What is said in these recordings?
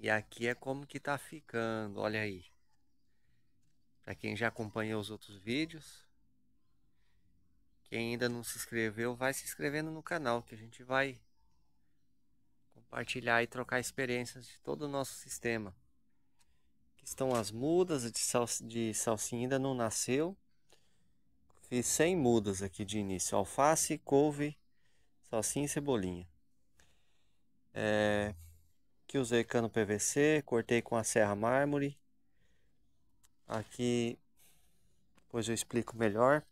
E aqui é como que tá ficando, olha aí. Para quem já acompanhou os outros vídeos, quem ainda não se inscreveu, vai se inscrevendo no canal que a gente vai compartilhar e trocar experiências de todo o nosso sistema. Aqui estão as mudas de, sal, de salsinha ainda não nasceu. Fiz 100 mudas aqui de início, alface, couve, salsinha e cebolinha. É, Aqui usei cano PVC, cortei com a serra mármore. Aqui, depois eu explico melhor.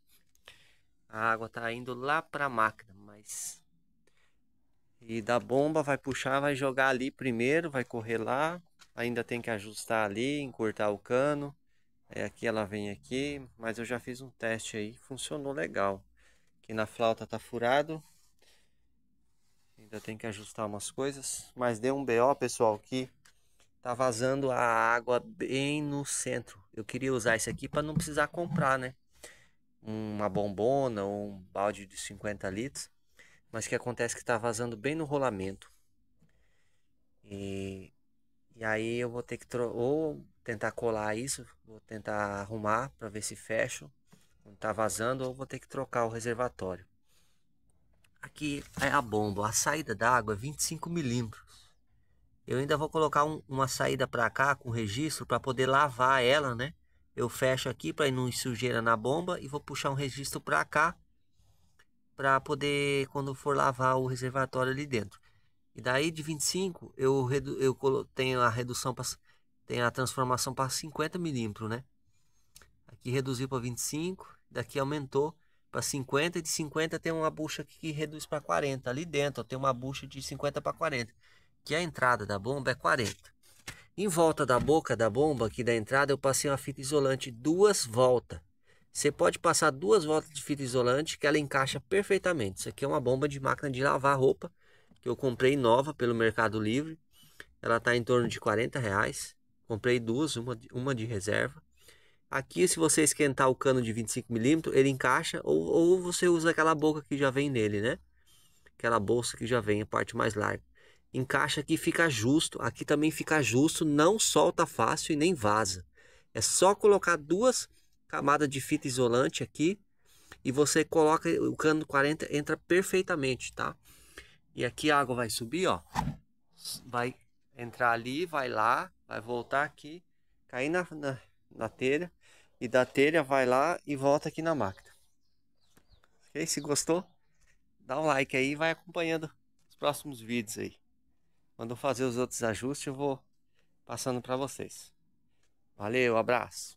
A água tá indo lá para a máquina, mas... E da bomba vai puxar, vai jogar ali primeiro, vai correr lá. Ainda tem que ajustar ali, encurtar o cano. É, aqui ela vem aqui, mas eu já fiz um teste aí, funcionou legal. Aqui na flauta tá furado, já tem que ajustar umas coisas. Mas deu um BO, pessoal, que tá vazando a água bem no centro. Eu queria usar esse aqui para não precisar comprar, né? Uma bombona ou um balde de 50 litros. Mas que acontece que tá vazando bem no rolamento. E, e aí eu vou ter que ou tentar colar isso, vou tentar arrumar para ver se fecho. tá vazando ou vou ter que trocar o reservatório. Aqui é a bomba, a saída da água é 25 milímetros. Eu ainda vou colocar um, uma saída para cá com registro para poder lavar ela, né? Eu fecho aqui para não sujeira na bomba e vou puxar um registro para cá para poder quando for lavar o reservatório ali dentro. E daí de 25 eu eu tenho a redução para tem a transformação para 50 milímetros, né? Aqui reduziu para 25, daqui aumentou para 50 e de 50 tem uma bucha que reduz para 40. Ali dentro ó, tem uma bucha de 50 para 40, que a entrada da bomba é 40. Em volta da boca da bomba, aqui da entrada, eu passei uma fita isolante duas voltas. Você pode passar duas voltas de fita isolante que ela encaixa perfeitamente. Isso aqui é uma bomba de máquina de lavar roupa que eu comprei nova pelo Mercado Livre. Ela está em torno de 40 reais. Comprei duas, uma, uma de reserva. Aqui, se você esquentar o cano de 25mm, ele encaixa ou, ou você usa aquela boca que já vem nele, né? Aquela bolsa que já vem, a parte mais larga. Encaixa aqui, fica justo. Aqui também fica justo, não solta fácil e nem vaza. É só colocar duas camadas de fita isolante aqui e você coloca o cano 40, entra perfeitamente, tá? E aqui a água vai subir, ó. Vai entrar ali, vai lá, vai voltar aqui, cair na, na na telha e da telha vai lá e volta aqui na máquina. Ok? Se gostou, dá um like aí e vai acompanhando os próximos vídeos aí. Quando eu fazer os outros ajustes, eu vou passando para vocês. Valeu, abraço.